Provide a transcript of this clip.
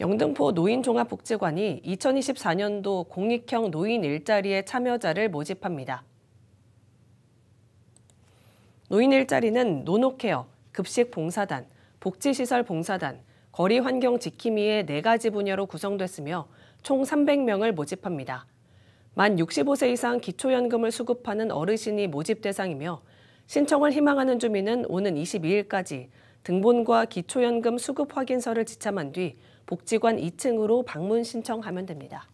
영등포 노인종합복지관이 2024년도 공익형 노인 일자리에 참여자를 모집합니다. 노인 일자리는 노노케어, 급식 봉사단, 복지시설 봉사단, 거리 환경 지킴이의 4가지 분야로 구성됐으며 총 300명을 모집합니다. 만 65세 이상 기초연금을 수급하는 어르신이 모집 대상이며 신청을 희망하는 주민은 오는 22일까지 등본과 기초연금 수급 확인서를 지참한 뒤 복지관 2층으로 방문 신청하면 됩니다.